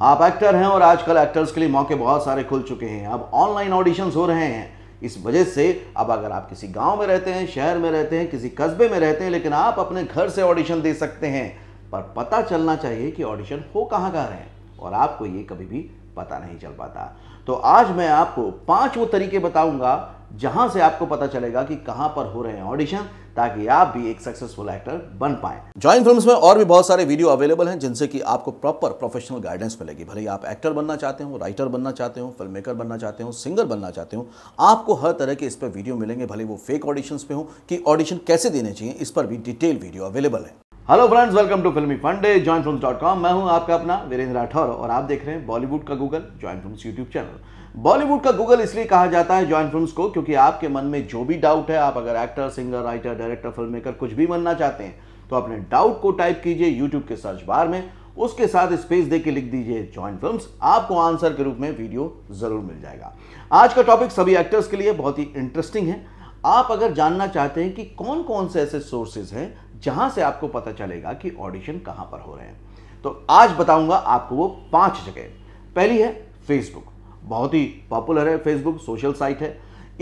आप एक्टर हैं और आजकल एक्टर्स के लिए मौके बहुत सारे खुल चुके हैं अब ऑनलाइन ऑडिशन हो रहे हैं इस वजह से अब अगर आप किसी गांव में रहते हैं शहर में रहते हैं किसी कस्बे में रहते हैं लेकिन आप अपने घर से ऑडिशन दे सकते हैं पर पता चलना चाहिए कि ऑडिशन हो कहाँ कहाँ रहे और आपको ये कभी भी पता नहीं चल पाता तो आज मैं आपको पांच वो तरीके बताऊंगा जहां से आपको पता चलेगा कि कहां पर हो रहे हैं ऑडिशन ताकि आप भी एक सक्सेसफुल एक्टर बन पाए ज्वाइन फिल्म्स में और भी बहुत सारे वीडियो अवेलेबल हैं जिनसे कि आपको प्रॉपर प्रोफेशनल गाइडेंस मिलेगी भले आप एक्टर बनना चाहते हो राइटर बनना चाहते हो फिल्म मेकर बनना चाहते हो सिंगर बनना चाहते हो आपको हर तरह के इस पर वीडियो मिलेंगे भले वो फेक ऑडिशन पे हो कि ऑडिशन कैसे देने चाहिए इस पर भी डिटेल वीडियो अवेलेबल है hello friends welcome to Filmy Funde join film dot com मैं हूं आपका अपना वीरेंद्र राठौर और आप देख रहे हैं बॉलीवुड का Google join film YouTube channel Bollywood का गूगल इसलिए कहा जाता है जॉइन फिल्म्स को क्योंकि आपके मन में जो भी डाउट है आप अगर actor singer writer director film maker कुछ भी बनना चाहते हैं तो अपने डाउट को टाइप कीजिए यूट्यूब के सर्च बार में उसके साथ स्पेस दे के लिख दीजिए जॉइंट फिल्म आपको आंसर के रूप में वीडियो जरूर मिल जाएगा आज का टॉपिक सभी एक्टर्स के लिए बहुत ही इंटरेस्टिंग है आप अगर जानना चाहते हैं कि कौन कौन से ऐसे सोर्सेज हैं जहां से आपको पता चलेगा कि ऑडिशन कहां पर हो रहे हैं तो आज बताऊंगा आपको वो पांच जगह पहली है फेसबुक बहुत ही पॉपुलर है फेसबुक सोशल साइट है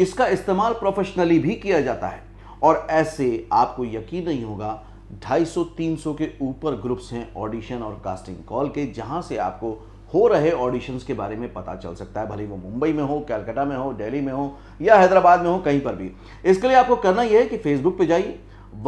इसका इस्तेमाल प्रोफेशनली भी किया जाता है और ऐसे आपको यकीन नहीं होगा 250-300 के ऊपर ग्रुप्स हैं ऑडिशन और कास्टिंग कॉल के जहां से आपको हो रहे ऑडिशंस के बारे में पता चल सकता है भले वो मुंबई में हो कैलकाटा में हो दिल्ली में हो या हैदराबाद में हो कहीं पर भी इसके लिए आपको करना यह है कि फेसबुक पे जाइए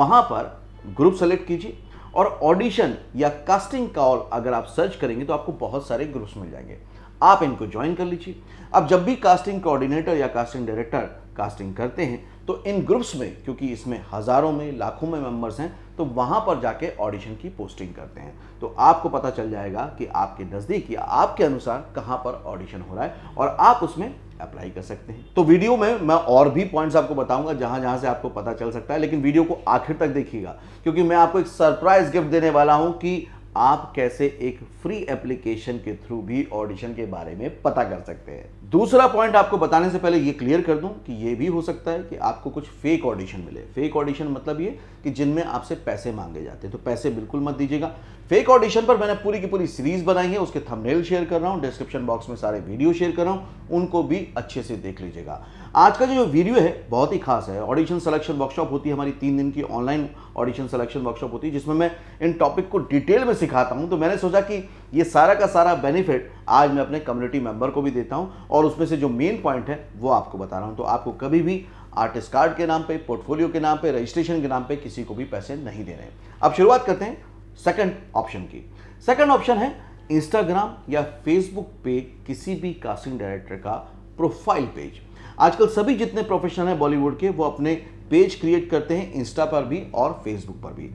वहां पर ग्रुप सेलेक्ट कीजिए और ऑडिशन या कास्टिंग कॉल अगर आप सर्च करेंगे तो आपको बहुत सारे ग्रुप्स मिल जाएंगे आप इनको ज्वाइन कर लीजिए अब जब भी कास्टिंग कोऑर्डिनेटर या कास्टिंग डायरेक्टर कास्टिंग करते हैं तो इन ग्रुप्स में क्योंकि इसमें हज़ारों में लाखों में मेंबर्स हैं तो वहां पर जाके ऑडिशन की पोस्टिंग करते हैं तो आपको पता चल जाएगा कि आपके नज़दीक या आपके अनुसार कहां पर ऑडिशन हो रहा है और आप उसमें अप्लाई कर सकते हैं तो वीडियो में मैं और भी पॉइंट्स आपको बताऊंगा जहां जहां से आपको पता चल सकता है लेकिन वीडियो को आखिर तक देखिएगा क्योंकि मैं आपको एक सरप्राइज गिफ्ट देने वाला हूं कि आप कैसे एक फ्री एप्लीकेशन के थ्रू भी ऑडिशन के बारे में पता कर सकते हैं दूसरा पॉइंट आपको बताने से पहले ये क्लियर कर दूं कि ये भी हो सकता है कि आपको कुछ फेक ऑडिशन मिले फेक ऑडिशन मतलब ये कि जिनमें आपसे पैसे मांगे जाते हैं तो पैसे बिल्कुल मत दीजिएगा फेक ऑडिशन पर मैंने पूरी की पूरी सीरीज बनाई है उसके थंबनेल शेयर कर रहा हूँ डिस्क्रिप्शन बॉक्स में सारे वीडियो शेयर कर रहा हूँ उनको भी अच्छे से देख लीजिएगा आज का जो वीडियो है बहुत ही खास है ऑडिशन सिलेक्शन वर्कशॉप होती है हमारी तीन दिन की ऑनलाइन ऑडिशन सिलेक्शन वर्कशॉप होती है जिसमें मैं इन टॉपिक को डिटेल में सिखाता हूँ तो मैंने सोचा कि ये सारा का सारा बेनिफिट आज मैं अपने कम्युनिटी मेंबर को भी देता हूँ और उसमें से जो मेन पॉइंट है वो आपको बता रहा हूँ तो आपको कभी भी आर्टिस्ट कार्ड के नाम पर पोर्टफोलियो के नाम पर रजिस्ट्रेशन के नाम पर किसी को भी पैसे नहीं दे रहे हैं अब शुरुआत करते हैं सेकेंड ऑप्शन की सेकेंड ऑप्शन है इंस्टाग्राम या फेसबुक पे किसी भी कास्टिंग डायरेक्टर का प्रोफाइल पेज आजकल सभी जितने प्रोफेशनल हैं बॉलीवुड के वो अपने पेज क्रिएट करते हैं इंस्टा पर भी और फेसबुक पर भी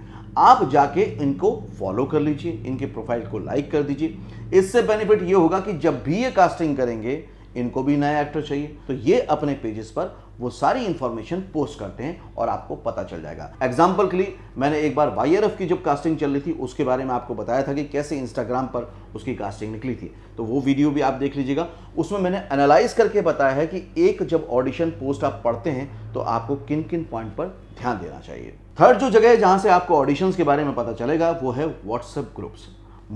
आप जाके इनको फॉलो कर लीजिए इनके प्रोफाइल को लाइक कर दीजिए इससे बेनिफिट ये होगा कि जब भी ये कास्टिंग करेंगे इनको भी नया एक्टर चाहिए तो ये अपने पेजेस पर वो सारी इंफॉर्मेशन पोस्ट करते हैं और आपको पता चल जाएगा एग्जाम्पल के लिए मैंने एक बार वाई की जब कास्टिंग चल रही थी उसके बारे में आपको बताया था कि कैसे इंस्टाग्राम पर उसकी कास्टिंग निकली थी तो वो वीडियो भी आप देख लीजिएगा उसमें मैंने एनालाइज करके बताया है कि एक जब ऑडिशन पोस्ट आप पढ़ते हैं तो आपको किन किन पॉइंट पर ध्यान देना चाहिए थर्ड जो जगह है जहां से आपको ऑडिशंस के बारे में पता चलेगा वो है व्हाट्सएप ग्रुप्स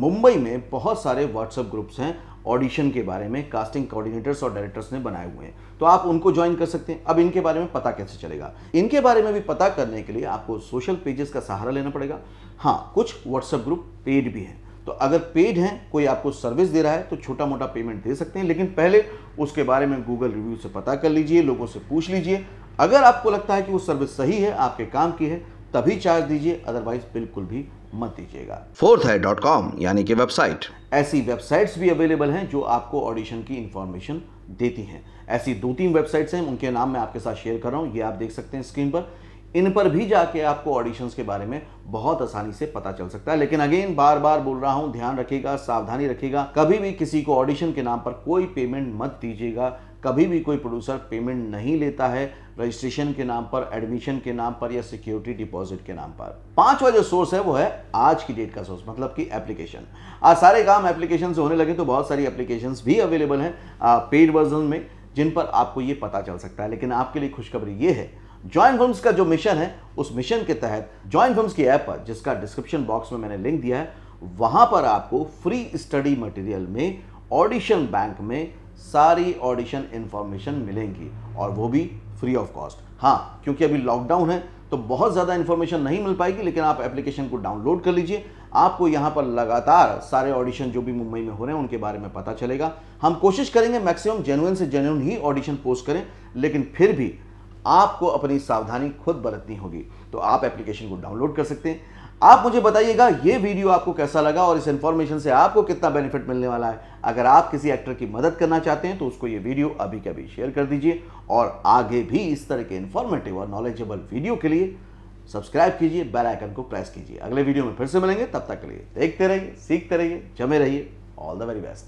मुंबई में बहुत सारे व्हाट्सएप ग्रुप्स हैं ऑडिशन के बारे में कास्टिंग कोऑर्डिनेटर्स और डायरेक्टर्स ने बनाए हुए हैं तो आप उनको ज्वाइन कर सकते हैं अब इनके बारे में पता कैसे चलेगा इनके बारे में भी पता करने के लिए आपको सोशल पेजेस का सहारा लेना पड़ेगा हाँ कुछ व्हाट्सएप ग्रुप पेड भी हैं तो अगर पेड हैं कोई आपको सर्विस दे रहा है तो छोटा मोटा पेमेंट दे सकते हैं लेकिन पहले उसके बारे में गूगल रिव्यू से पता कर लीजिए लोगों से पूछ लीजिए अगर आपको लगता है कि वो सर्विस सही है आपके काम की है तभी चार्ज दीजिए अदरवाइज बिल्कुल भी मत दीजिएगा फोर्थ है डॉट कॉम यानी कि वेबसाइट ऐसी वेबसाइट्स भी अवेलेबल हैं जो आपको ऑडिशन की इंफॉर्मेशन देती हैं ऐसी दो तीन वेबसाइट्स हैं उनके नाम मैं आपके साथ शेयर कर रहा हूँ ये आप देख सकते हैं स्क्रीन पर इन पर भी जाके आपको ऑडिशंस के बारे में बहुत आसानी से पता चल सकता है लेकिन अगेन बार बार बोल रहा हूँ ध्यान रखिएगा सावधानी रखिएगा कभी भी किसी को ऑडिशन के नाम पर कोई पेमेंट मत दीजिएगा कभी भी कोई प्रोड्यूसर पेमेंट नहीं लेता है रजिस्ट्रेशन के नाम पर एडमिशन के नाम पर या सिक्योरिटी डिपॉजिट के नाम पर पांचवा जो सोर्स है वो है आज की डेट का सोर्स मतलब कि एप्लीकेशन आज सारे काम एप्लीकेशन से होने लगे तो बहुत सारी एप्लीकेशन भी अवेलेबल हैं पेड वर्जन में जिन पर आपको ये पता चल सकता है लेकिन आपके लिए खुशखबरी ये है ज्वाइंट फिल्म का जो मिशन है उस मिशन के तहत ज्वाइंट फिल्म की ऐप पर जिसका डिस्क्रिप्शन बॉक्स में मैंने लिंक दिया है वहां पर आपको फ्री स्टडी मटेरियल में ऑडिशन बैंक में सारी ऑडिशन इन्फॉर्मेशन मिलेंगी और वो भी फ्री ऑफ कॉस्ट हाँ क्योंकि अभी लॉकडाउन है तो बहुत ज़्यादा इन्फॉर्मेशन नहीं मिल पाएगी लेकिन आप एप्लीकेशन को डाउनलोड कर लीजिए आपको यहाँ पर लगातार सारे ऑडिशन जो भी मुंबई में हो रहे हैं उनके बारे में पता चलेगा हम कोशिश करेंगे मैक्सिमम जेनुअन से जेनुअन ही ऑडिशन पोस्ट करें लेकिन फिर भी आपको अपनी सावधानी खुद बरतनी होगी तो आप एप्लीकेशन को डाउनलोड कर सकते हैं आप मुझे बताइएगा ये वीडियो आपको कैसा लगा और इस इंफॉर्मेशन से आपको कितना बेनिफिट मिलने वाला है अगर आप किसी एक्टर की मदद करना चाहते हैं तो उसको ये वीडियो अभी कभी शेयर कर दीजिए और आगे भी इस तरह के इंफॉर्मेटिव और नॉलेजेबल वीडियो के लिए सब्सक्राइब कीजिए बेल आइकन को प्रेस कीजिए अगले वीडियो में फिर से मिलेंगे तब तक के लिए देखते रहिए सीखते रहिए जमे रहिए ऑल द वेरी बेस्ट